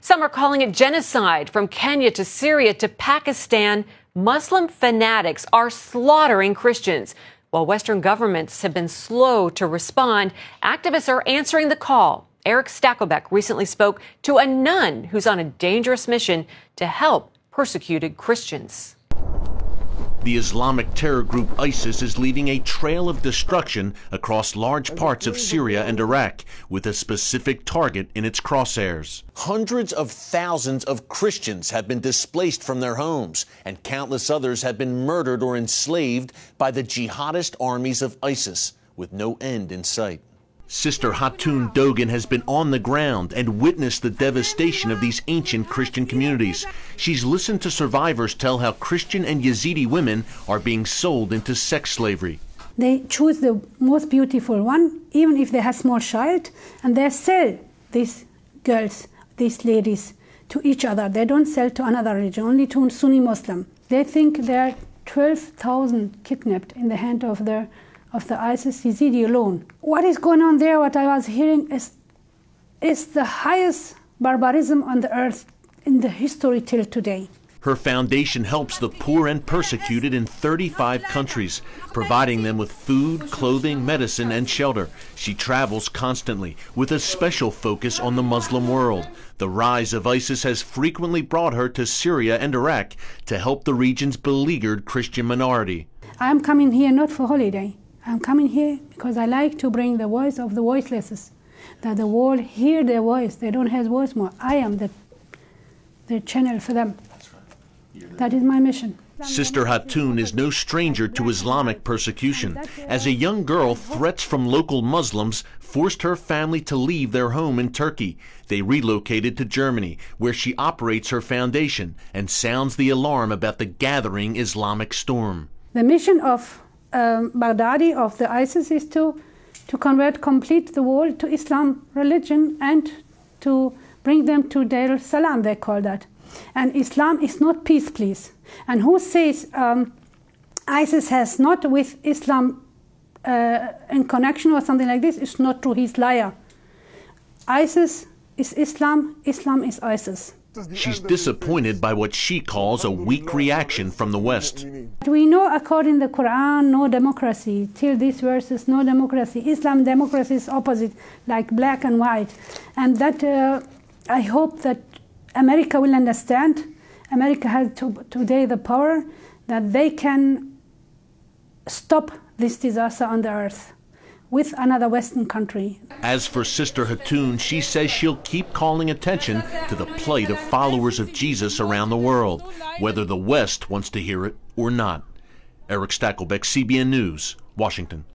Some are calling it genocide. From Kenya to Syria to Pakistan, Muslim fanatics are slaughtering Christians. While Western governments have been slow to respond, activists are answering the call. Eric Stackelbeck recently spoke to a nun who's on a dangerous mission to help persecuted Christians. The Islamic terror group ISIS is leaving a trail of destruction across large parts of Syria and Iraq, with a specific target in its crosshairs. Hundreds of thousands of Christians have been displaced from their homes, and countless others have been murdered or enslaved by the jihadist armies of ISIS, with no end in sight. Sister Hatun Dogan has been on the ground and witnessed the devastation of these ancient Christian communities. She's listened to survivors tell how Christian and Yazidi women are being sold into sex slavery. They choose the most beautiful one, even if they have small child, and they sell these girls, these ladies, to each other. They don't sell to another religion, only to Sunni Muslim. They think there are 12,000 kidnapped in the hand of their of the ISIS Yazidi alone. What is going on there, what I was hearing, is, is the highest barbarism on the earth in the history till today. Her foundation helps the poor and persecuted in 35 countries, providing them with food, clothing, medicine, and shelter. She travels constantly, with a special focus on the Muslim world. The rise of ISIS has frequently brought her to Syria and Iraq to help the region's beleaguered Christian minority. I'm coming here not for holiday. I'm coming here because I like to bring the voice of the voiceless, that the world hear their voice. They don't have voice more. I am the, the channel for them. That is my mission. Sister Hatun is no stranger to Islamic persecution. As a young girl, threats from local Muslims forced her family to leave their home in Turkey. They relocated to Germany, where she operates her foundation and sounds the alarm about the gathering Islamic storm. The mission of um, Baghdadi of the ISIS is to, to convert complete the world to Islam religion and to bring them to Dar es Salaam, they call that. And Islam is not peace, please. And who says um, ISIS has not with Islam uh, in connection or something like this is not true. He's liar. ISIS is Islam. Islam is ISIS. She's disappointed by what she calls a weak reaction from the West. We know according to the Quran, no democracy. Till these verses, no democracy. Islam democracy is opposite, like black and white. And that uh, I hope that America will understand. America has to, today the power that they can stop this disaster on the earth with another Western country. As for Sister Hatun, she says she'll keep calling attention to the plight of followers of Jesus around the world, whether the West wants to hear it or not. Eric Stackelbeck, CBN News, Washington.